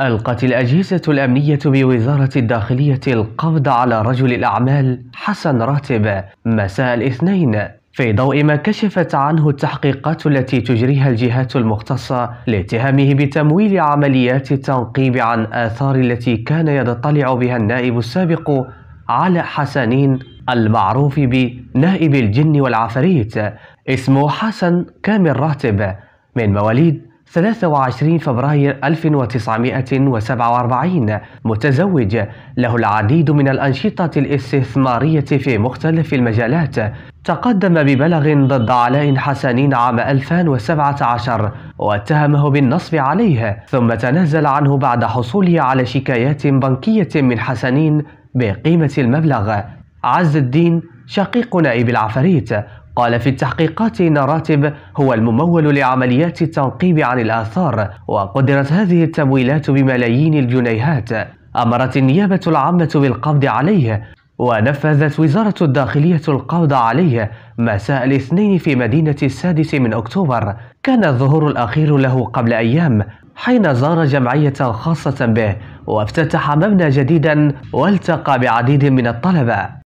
ألقت الأجهزة الأمنية بوزارة الداخلية القبض على رجل الأعمال حسن راتب مساء الاثنين في ضوء ما كشفت عنه التحقيقات التي تجريها الجهات المختصة لاتهامه بتمويل عمليات التنقيب عن آثار التي كان يتطلع بها النائب السابق على حسنين المعروف بنائب الجن والعفاريت اسمه حسن كامل راتب من مواليد 23 فبراير 1947 متزوج له العديد من الأنشطة الاستثمارية في مختلف المجالات تقدم ببلغ ضد علاء حسنين عام 2017 واتهمه بالنصب عليه ثم تنازل عنه بعد حصوله على شكايات بنكية من حسنين بقيمة المبلغ عز الدين شقيق نائب العفاريت قال في التحقيقات إن راتب هو الممول لعمليات التنقيب عن الآثار وقدرت هذه التمويلات بملايين الجنيهات أمرت النيابة العامة بالقبض عليه ونفذت وزارة الداخلية القبض عليه مساء الاثنين في مدينة السادس من أكتوبر كان الظهور الأخير له قبل أيام حين زار جمعية خاصة به وافتتح مبنى جديدا والتقى بعديد من الطلبة